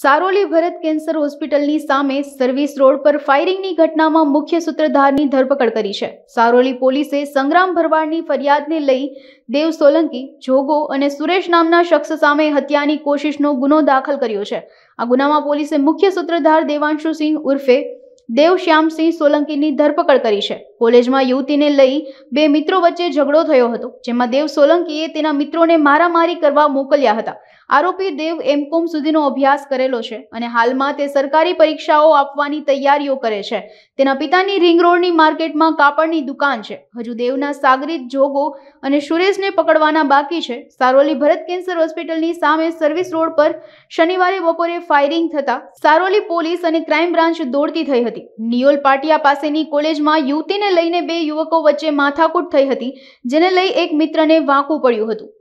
સારોલી ભરત cancer હોસ્પિટલની સામે service road પર ફાયરિંગની ઘટનામાં મુખ્ય સૂત્રધારની ધરપકડ કરી છે સારોલી પોલીસે સંગ્રામ ભરવાડની ફરિયાદને લઈ દેવ સોલંકી જોગો અને સુરેશ નામના શખ્સ સામે હત્યાની કોશિશનો ગુનો દાખલ કર્યો છે આ ગુનામાં પોલીસે મુખ્ય સૂત્રધાર દેવાંશુસિંહ ઉર્ફે દેવ શ્યામસિંહ સોલંકીની ધરપકડ કરી છે કોલેજમાં યુવતીને લઈ બે મિત્રો વચ્ચે ઝઘડો થયો હતો જેમાં દેવ સોલંકીએ તેના મિત્રોને મારામારી કરવા મોકલ્યા હતા આરોપી દેવ એમકોમ સુધીનો અભ્યાસ કરેલો છે અને હાલમાં તે સરકારી પરીક્ષાઓ આપવાની તૈયારીઓ કરે છે તેના પિતાની રિંગ રોડની માર્કેટમાં કાપડની દુકાન છે હજુ દેવના સાગરીત જોગો અને સુરેશને પકડવાના બાકી છે સારોલી ભરત કેન્સર હોસ્પિટલની સામે સર્વિસ રોડ પર શનિવારે બપોરે ફાયરિંગ થતા સારોલી પોલીસ અને ક્રાઇમ બ્રાન્ચ દોડતી થઈ હતી નિયોલ પાટિયા પાસેની કોલેજમાં યુવતીને લઈને બે યુવકો વચ્ચે માથાકૂટ થઈ હતી જેને લઈ એક મિત્રને વાંકું પડ્યું હતું